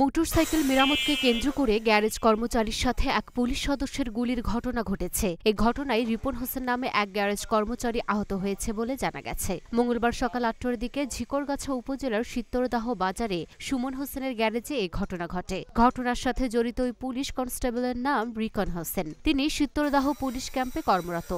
Motorcycle মেরামতকে কেন্দ্র করে garage কর্মচারীর সাথে এক পুলিশ সদস্যের গুলির ঘটনা ঘটেছে এই ঘটনায় রিপন হোসেন নামে এক গ্যারেজ কর্মচারী আহত হয়েছে বলে জানা গেছে মঙ্গলবার সকাল আটটার দিকে ঝিকরগাছা উপজেলার শীতরদাহ বাজারে সুমন হোসেনের গ্যারেজে এই ঘটনা ঘটে ঘটনার সাথে জড়িত ওই পুলিশ কনস্টেবলের নাম রিকন হোসেন তিনি শীতরদাহ পুলিশ ক্যাম্পে কর্মরত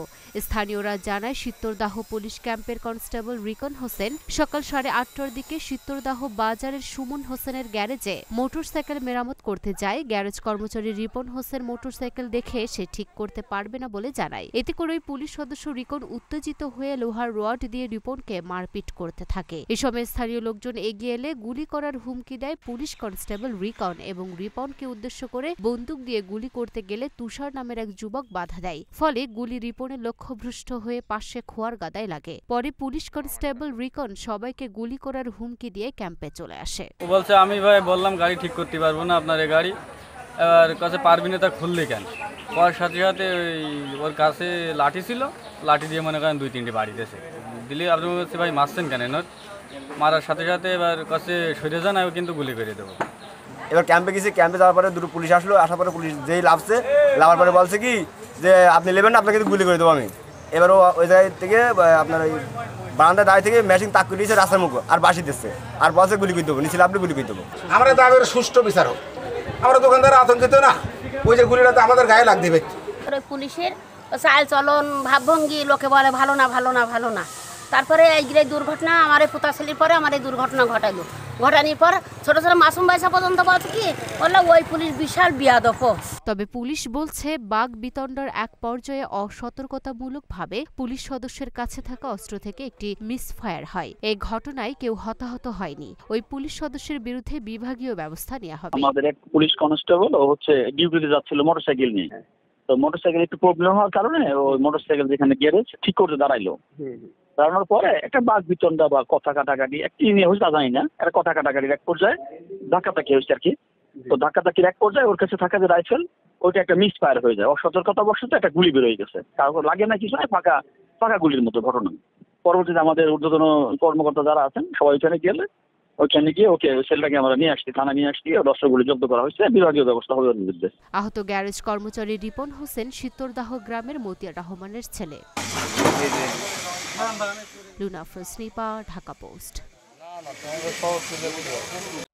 স্থানীয়রা জানায় শীতরদাহ পুলিশ ক্যাম্পের কনস্টেবল রিকন হোসেন সকাল সাড়ে আটটার দিকে শীতরদাহ বাজারের সুমন হোসেনের গ্যারেজে মোটরসাইকেল মেরামত করতে যায় গ্যারেজ কর্মচারী রিপন হোসেন মোটরসাইকেল দেখে সে ঠিক করতে পারবে না বলে জানায় এতে করে পুলিশ সদস্য রিপন উত্তেজিত হয়ে লোহার রড দিয়ে রিপনকে মারপিট করতে থাকে এ সময় স্থানীয় লোকজন এগিয়ে এলে গুলি করার হুমকি দেয় পুলিশ কনস্টেবল রিকন এবং রিপনকে উদ্দেশ্য করে বন্দুক দিয়ে গুলি করতে গেলে তুষার নামের এক যুবক বাধা দেয় ফলে গুলি রিপনের লক্ষ্যভ্রষ্ট হয়ে পাশে খোয়ার গাদায় লাগে পরে পুলিশ কনস্টেবল রিকন সবাইকে গুলি করার হুমকি দিয়ে ক্যাম্পে চলে আসে বলছে আমি ভাই বললাম গাড়ি ঠিক করতে পারবো না আপনার এ গাড়ি এবার কাছে পারবি না তা খুললে কেন পর সাথে সাথে ওই ওর কাছে লাঠি ছিল লাঠি দিয়ে মনে করেন দুই তিনটে বাড়ি দিয়েছে দিলে আপনি হচ্ছে ভাই মারছেন কেন এনার মারার সাথে সাথে এবার কাছে সরে যান আমি কিন্তু গুলি করে দেবো এবার ক্যাম্পে গেছি ক্যাম্পে যাওয়ার পরে দুটো পুলিশ আসলো আসার পরে পুলিশ যেই লাভছে লাভার পরে বলছে কি যে আপনি নেবেন না আপনাকে গুলি করে দেবো আমি এবার ওই জায়গায় থেকে আপনার ওই বারান্দা দাঁড়িয়ে থেকে মেশিন তাক করে দিয়েছে রাস্তার মুখ আর বাসি দিচ্ছে আর বসে গুলি করে দেবো নিচে আপনি গুলি করে দেবো আমরা দাবির সুষ্ঠু বিচার হোক আমরা দোকানদার আতঙ্কিত না ওই যে গুলিটা তো আমাদের গায়ে লাগ দেবে পুলিশের চাল চলন ভাবভঙ্গি লোকে বলে ভালো না ভালো না ভালো না তারপরে এই এইগুলো দুর্ঘটনা আমার এই পুতাশালির পরে আমার এই দুর্ঘটনা ঘটাইলো ঘটানোর পর ছোট ছোট মাসুম বাইসা পর্যন্ত বলছে কি বললো ওই পুলিশ বিশাল বিয়াদফ তবে পুলিশ বলছে বাঘ বিতণ্ডার এক পর্যায়ে অসতর্কতামূলকভাবে পুলিশ সদস্যের কাছে থাকা অস্ত্র থেকে একটি মিসফায়ার হয় এই ঘটনায় কেউ হতাহত হয়নি ওই পুলিশ সদস্যের বিরুদ্ধে বিভাগীয় ব্যবস্থা নেওয়া হবে আমাদের এক পুলিশ কনস্টেবল ও হচ্ছে ডিউটিতে যাচ্ছিল মোটরসাইকেল নিয়ে হ্যাঁ। তো মোটরসাইকেল একটু প্রবলেম হওয়ার কারণে ওই মোটরসাইকেল যেখানে গিয়ে ঠিক করতে দাঁড়াইলো দাঁড়ানোর পরে একটা বাঘ বিতণ্ডা বা কথা কাটাকাটি একটি নিয়ে হয়েছে তা জানি না একটা কথা কাটাকাটির এক পর্যায়ে ধাক্কাধাক্কি হয়েছে আর কি তো ধাক্কাধাক্কির এক পর্যায়ে ওর কাছে থাকা যে রাইফেল ওইটা একটা মিস ফায়ার হয়ে যায় অসতর্কতা বশত একটা গুলি বেরোয় গেছে কারো লাগে না কিছু নয় হ্যাঁ, ফাঁকা ফাঁকা গুলির মতো ঘটনা পরবর্তীতে আমাদের ঊর্ধ্বতন কর্মকর্তা যারা আছেন সবাই ওইখানে গেলে ওইখানে গিয়ে ওকে সেলটাকে আমরা নিয়ে আসছি থানা নিয়ে আসছি অস্ত্রগুলি জব্দ করা হয়েছে বিভাগীয় ব্যবস্থা হবে ওর বিরুদ্ধে আহত গ্যারেজ কর্মচারী রিপন হোসেন শীতরদাহ গ্রামের মতিয়া রহমানের ছেলে लुना फर्स्ट नेपाल ढाका पोस्ट